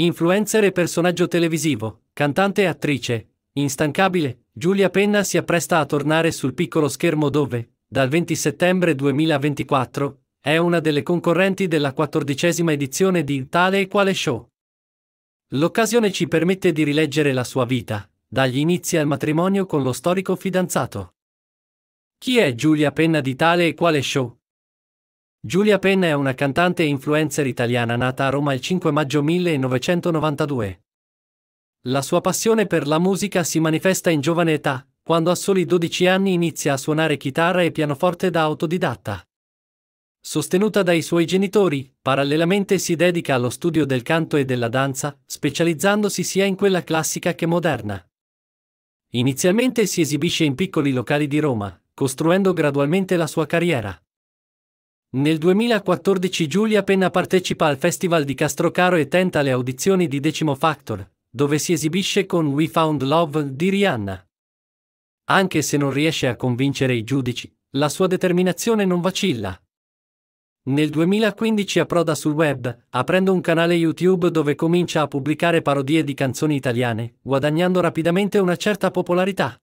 Influencer e personaggio televisivo, cantante e attrice, instancabile, Giulia Penna si appresta a tornare sul piccolo schermo dove, dal 20 settembre 2024, è una delle concorrenti della quattordicesima edizione di Tale e Quale Show. L'occasione ci permette di rileggere la sua vita, dagli inizi al matrimonio con lo storico fidanzato. Chi è Giulia Penna di Tale e Quale Show? Giulia Penna è una cantante e influencer italiana nata a Roma il 5 maggio 1992. La sua passione per la musica si manifesta in giovane età, quando a soli 12 anni inizia a suonare chitarra e pianoforte da autodidatta. Sostenuta dai suoi genitori, parallelamente si dedica allo studio del canto e della danza, specializzandosi sia in quella classica che moderna. Inizialmente si esibisce in piccoli locali di Roma, costruendo gradualmente la sua carriera. Nel 2014 Giulia Penna partecipa al Festival di Castrocaro e tenta le audizioni di Decimo Factor, dove si esibisce con We Found Love di Rihanna. Anche se non riesce a convincere i giudici, la sua determinazione non vacilla. Nel 2015 approda sul web, aprendo un canale YouTube dove comincia a pubblicare parodie di canzoni italiane, guadagnando rapidamente una certa popolarità.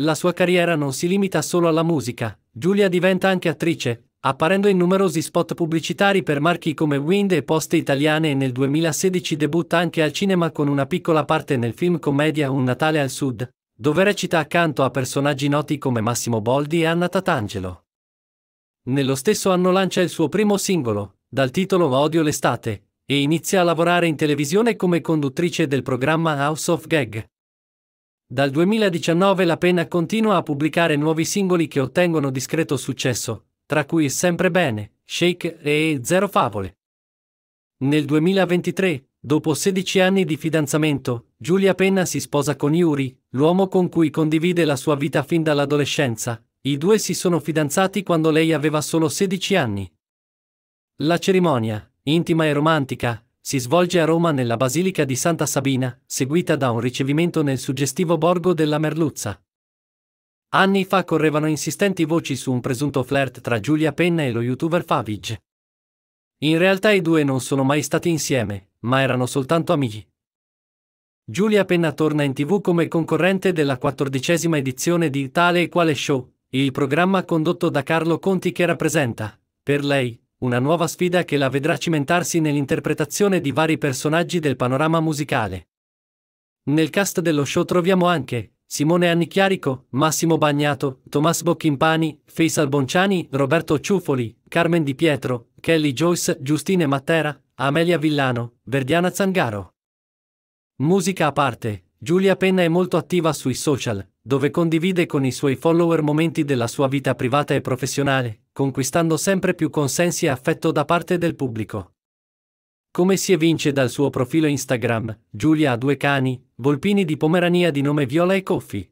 La sua carriera non si limita solo alla musica, Giulia diventa anche attrice, apparendo in numerosi spot pubblicitari per marchi come Wind e Poste Italiane e nel 2016 debutta anche al cinema con una piccola parte nel film commedia Un Natale al Sud, dove recita accanto a personaggi noti come Massimo Boldi e Anna Tatangelo. Nello stesso anno lancia il suo primo singolo, dal titolo Odio l'estate, e inizia a lavorare in televisione come conduttrice del programma House of Gag. Dal 2019 la penna continua a pubblicare nuovi singoli che ottengono discreto successo, tra cui Sempre Bene, Shake e Zero Favole. Nel 2023, dopo 16 anni di fidanzamento, Giulia Penna si sposa con Yuri, l'uomo con cui condivide la sua vita fin dall'adolescenza. I due si sono fidanzati quando lei aveva solo 16 anni. La cerimonia, intima e romantica, si svolge a Roma nella Basilica di Santa Sabina, seguita da un ricevimento nel suggestivo borgo della Merluzza. Anni fa correvano insistenti voci su un presunto flirt tra Giulia Penna e lo youtuber Favij. In realtà i due non sono mai stati insieme, ma erano soltanto amici. Giulia Penna torna in tv come concorrente della quattordicesima edizione di Tale e Quale Show, il programma condotto da Carlo Conti che rappresenta, per lei, una nuova sfida che la vedrà cimentarsi nell'interpretazione di vari personaggi del panorama musicale. Nel cast dello show troviamo anche Simone Annichiarico, Massimo Bagnato, Tomas Bocchimpani, Faisal Bonciani, Roberto Ciuffoli, Carmen Di Pietro, Kelly Joyce, Giustine Matera, Amelia Villano, Verdiana Zangaro. Musica a parte, Giulia Penna è molto attiva sui social, dove condivide con i suoi follower momenti della sua vita privata e professionale, conquistando sempre più consensi e affetto da parte del pubblico. Come si evince dal suo profilo Instagram, Giulia ha due cani, volpini di Pomerania di nome Viola e Coffi.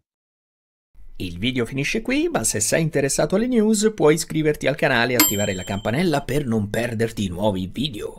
Il video finisce qui, ma se sei interessato alle news puoi iscriverti al canale e attivare la campanella per non perderti nuovi video.